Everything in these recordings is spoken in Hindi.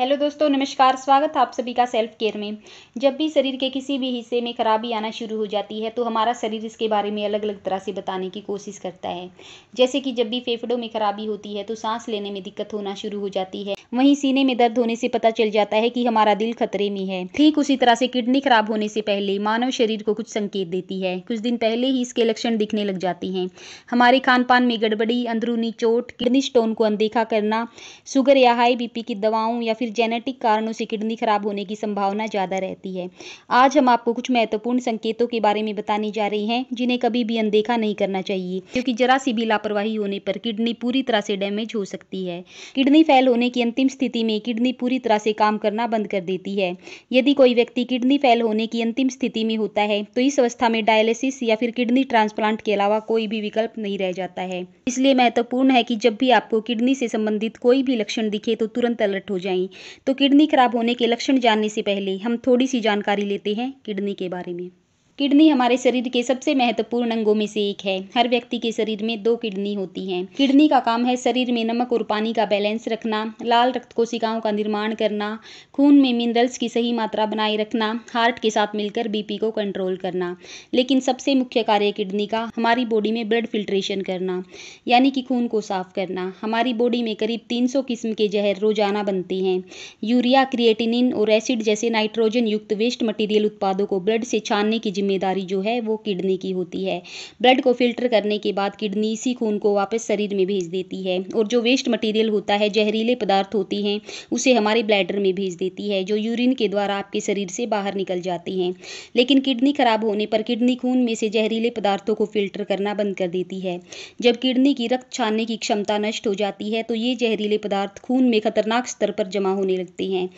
हेलो दोस्तों नमस्कार स्वागत आप सभी का सेल्फ केयर में जब भी शरीर के किसी भी हिस्से में खराबी आना शुरू हो जाती है तो हमारा शरीर इसके बारे में अलग अलग तरह से बताने की कोशिश करता है जैसे कि जब भी फेफड़ों में खराबी होती है तो सांस लेने में दिक्कत होना शुरू हो जाती है वहीं सीने में दर्द होने से पता चल जाता है कि हमारा दिल खतरे में है ठीक उसी तरह से किडनी खराब होने से पहले मानव शरीर को कुछ संकेत देती है कुछ दिन पहले ही इसके लक्षण दिखने लग जाते हैं हमारे खान पान में गड़बड़ी अंदरूनी चोट किडनी स्टोन को अनदेखा करना शुगर या हाई बीपी की दवाओं या फिर फिर जेनेटिक कारणों से किडनी खराब होने की संभावना ज़्यादा रहती है आज हम आपको कुछ महत्वपूर्ण संकेतों के बारे में बताने जा रहे हैं जिन्हें कभी भी अनदेखा नहीं करना चाहिए क्योंकि जरा सी भी लापरवाही होने पर किडनी पूरी तरह से डैमेज हो सकती है किडनी फेल होने की अंतिम स्थिति में किडनी पूरी तरह से काम करना बंद कर देती है यदि कोई व्यक्ति किडनी फेल होने की अंतिम स्थिति में होता है तो इस अवस्था में डायलिसिस या फिर किडनी ट्रांसप्लांट के अलावा कोई भी विकल्प नहीं रह जाता है इसलिए महत्वपूर्ण है कि जब भी आपको किडनी से संबंधित कोई भी लक्षण दिखे तो तुरंत अलर्ट हो जाएं तो किडनी खराब होने के लक्षण जानने से पहले हम थोड़ी सी जानकारी लेते हैं किडनी के बारे में किडनी हमारे शरीर के सबसे महत्वपूर्ण अंगों में से एक है हर व्यक्ति के शरीर में दो किडनी होती हैं किडनी का काम है शरीर में नमक और पानी का बैलेंस रखना लाल रक्त कोशिकाओं का निर्माण करना खून में मिनरल्स की सही मात्रा बनाए रखना हार्ट के साथ मिलकर बीपी को कंट्रोल करना लेकिन सबसे मुख्य कार्य किडनी का हमारी बॉडी में ब्लड फिल्ट्रेशन करना यानी कि खून को साफ करना हमारी बॉडी में करीब तीन किस्म के जहर रोजाना बनते हैं यूरिया क्रिएटिनिन और एसिड जैसे नाइट्रोजन युक्त वेस्ट मटीरियल उत्पादों को ब्लड से छानने की जिम्मेदारी जो है वो किडनी की होती है ब्लड को फिल्टर करने के बाद किडनी इसी खून को वापस शरीर में भेज देती है और जो वेस्ट मटेरियल होता है जहरीले पदार्थ होती हैं उसे हमारे ब्लैडर में भेज देती है जो यूरिन के द्वारा आपके शरीर से बाहर निकल जाती हैं लेकिन किडनी खराब होने पर किडनी खून में से जहरीले पदार्थों को फिल्टर करना बंद कर देती है जब किडनी की रक्त छानने की क्षमता नष्ट हो जाती है तो ये जहरीले पदार्थ खून में खतरनाक स्तर पर जमा होने लगते हैं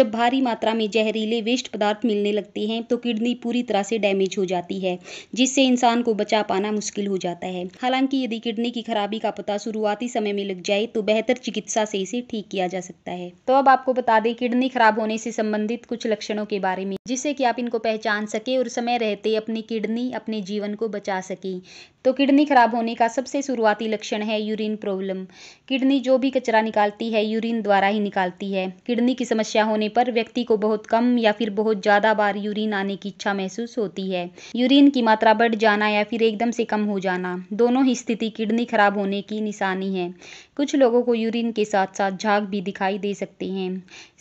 जब भारी मात्रा में जहरीले वेस्ट पदार्थ मिलने लगते हैं तो किडनी पूरी तरह से डैमेज डैमेज हो जाती है जिससे इंसान को बचा पाना मुश्किल हो जाता है हालांकि यदि किडनी की खराबी का पता शुरुआती समय में लग जाए तो बेहतर चिकित्सा से इसे ठीक किया जा सकता है तो अब आपको बता दें किडनी खराब होने से संबंधित कुछ लक्षणों के बारे में जिससे कि आप इनको पहचान सके और समय रहते अपनी किडनी अपने जीवन को बचा सकें तो किडनी खराब होने का सबसे शुरुआती लक्षण है यूरिन प्रॉब्लम किडनी जो भी कचरा निकालती है यूरिन द्वारा ही निकालती है किडनी की समस्या होने पर व्यक्ति को बहुत कम या फिर बहुत ज़्यादा बार यूरिन आने की इच्छा महसूस होती होती है यूरिन की मात्रा बढ़ जाना या फिर एकदम से कम हो जाना दोनों ही स्थिति किडनी खराब होने की निशानी है कुछ लोगों को यूरिन के साथ साथ झाग भी दिखाई दे सकते हैं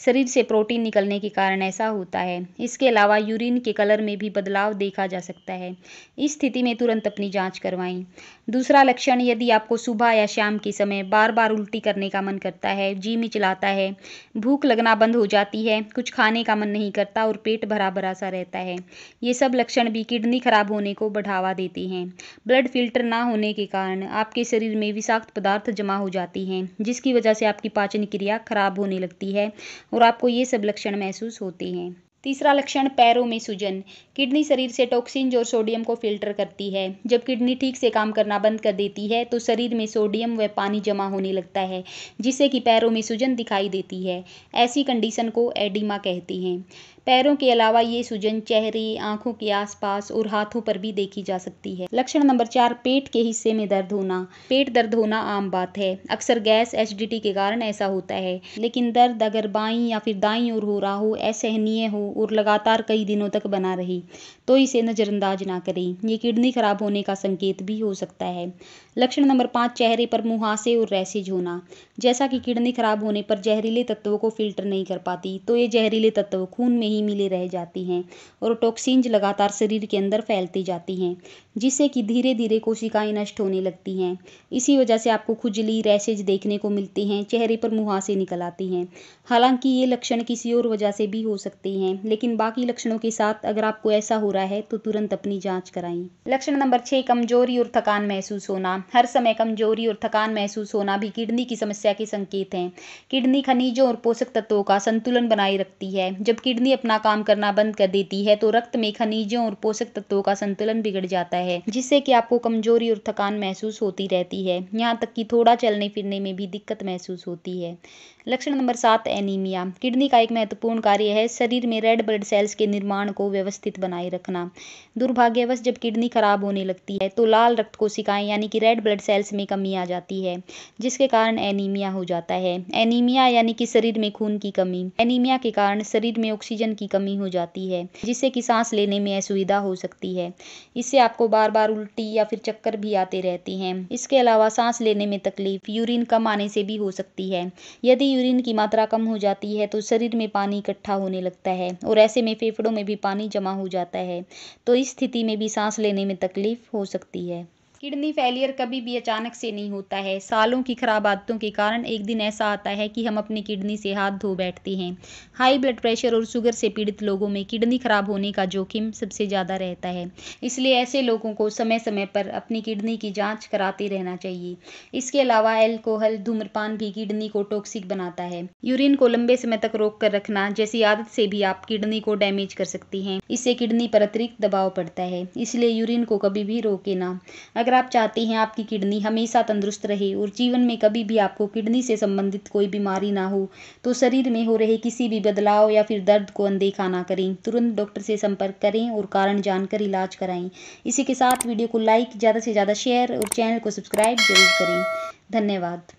शरीर से प्रोटीन निकलने के कारण ऐसा होता है इसके अलावा यूरिन के कलर में भी बदलाव देखा जा सकता है इस स्थिति में तुरंत अपनी जाँच करवाएं दूसरा लक्षण यदि आपको सुबह या शाम के समय बार बार उल्टी करने का मन करता है जी मिचलाता है भूख लगना बंद हो जाती है कुछ खाने का मन नहीं करता और पेट भरा भरा सा रहता है ये सब लक्षण लक्षण भी किडनी खराब होने को बढ़ावा देते हैं ब्लड फिल्टर ना होने के कारण आपके शरीर में विषाक्त पदार्थ जमा हो जाती हैं जिसकी वजह से आपकी पाचन क्रिया खराब होने लगती है और आपको ये सब लक्षण महसूस होते हैं तीसरा लक्षण पैरों में सूजन किडनी शरीर से टॉक्सिन और सोडियम को फिल्टर करती है जब किडनी ठीक से काम करना बंद कर देती है तो शरीर में सोडियम व पानी जमा होने लगता है जिससे कि पैरों में सूजन दिखाई देती है ऐसी कंडीशन को एडिमा कहती हैं पैरों के अलावा ये सूजन चेहरे आंखों के आसपास और हाथों पर भी देखी जा सकती है लक्षण नंबर चार पेट के हिस्से में दर्द होना पेट दर्द होना आम बात है अक्सर गैस एच के कारण ऐसा होता है लेकिन दर्द अगर बाई या फिर दाई और हो रहा हो असहनीय हो और लगातार कई दिनों तक बना रहे तो इसे नज़रअंदाज ना करें ये किडनी खराब होने का संकेत भी हो सकता है लक्षण नंबर पाँच चेहरे पर मुहासे और रैसेज होना जैसा कि किडनी खराब होने पर जहरीले तत्वों को फिल्टर नहीं कर पाती तो ये जहरीले तत्व खून में ही नींव मिले रह जाती हैं और टॉक्सिन लगातार शरीर के अंदर फैलती जाती हैं जिससे कि धीरे धीरे कोशिकाएं नष्ट होने लगती हैं इसी वजह से आपको खुजली रैसेज देखने को मिलती हैं चेहरे पर मुहासे निकल आती हैं हालांकि ये लक्षण किसी और वजह से भी हो सकते हैं लेकिन बाकी लक्षणों के साथ अगर आपको ऐसा हो रहा है तो तुरंत अपनी जाँच कराएं लक्षण नंबर छः कमजोरी और थकान महसूस होना हर समय कमजोरी और थकान महसूस होना भी किडनी की समस्या के संकेत हैं किडनी खनिजों और पोषक तत्वों का संतुलन बनाए रखती है जब किडनी अपना काम करना बंद कर देती है तो रक्त में खनिजों और पोषक तत्वों का संतुलन बिगड़ जाता है है जिससे कि आपको कमजोरी और थकान महसूस होती रहती है यहाँ तक कि थोड़ा चलने फिरने में भी दिक्कत महसूस होती है लक्षण नंबर सात एनीमिया किडनी का एक महत्वपूर्ण कार्य है शरीर में रेड ब्लड सेल्स के निर्माण को व्यवस्थित बनाए रखना दुर्भाग्यवश जब किडनी खराब होने लगती है तो लाल रक्त कोशिकाएं यानी कि रेड ब्लड सेल्स में कमी आ जाती है जिसके कारण एनीमिया हो जाता है एनीमिया यानी कि शरीर में खून की कमी एनीमिया के कारण शरीर में ऑक्सीजन की कमी हो जाती है जिससे कि सांस लेने में असुविधा हो सकती है इससे आपको बार बार उल्टी या फिर चक्कर भी आते रहती हैं इसके अलावा सांस लेने में तकलीफ यूरिन कम आने से भी हो सकती है यदि यूरिन की मात्रा कम हो जाती है तो शरीर में पानी इकट्ठा होने लगता है और ऐसे में फेफड़ों में भी पानी जमा हो जाता है तो इस स्थिति में भी सांस लेने में तकलीफ हो सकती है किडनी फेलियर कभी भी अचानक से नहीं होता है सालों की खराब आदतों के कारण एक दिन ऐसा आता है कि हम अपनी किडनी से हाथ धो बैठते हैं हाई ब्लड प्रेशर और शुगर से पीड़ित लोगों में किडनी खराब होने का जोखिम सबसे ज़्यादा रहता है इसलिए ऐसे लोगों को समय समय पर अपनी किडनी की जाँच कराते रहना चाहिए इसके अलावा एल्कोहल धूम्रपान भी किडनी को टॉक्सिक बनाता है यूरिन को लंबे समय तक रोक कर रखना जैसी आदत से भी आप किडनी को डैमेज कर सकती हैं इससे किडनी पर अतिरिक्त दबाव पड़ता है इसलिए यूरिन को कभी भी रोके ना अगर आप चाहते हैं आपकी किडनी हमेशा तंदुरुस्त रहे और जीवन में कभी भी आपको किडनी से संबंधित कोई बीमारी ना हो तो शरीर में हो रहे किसी भी बदलाव या फिर दर्द को अनदेखा ना करें तुरंत डॉक्टर से संपर्क करें और कारण जानकर इलाज कराएं इसी के साथ वीडियो को लाइक ज़्यादा से ज़्यादा शेयर और चैनल को सब्सक्राइब जरूर करें धन्यवाद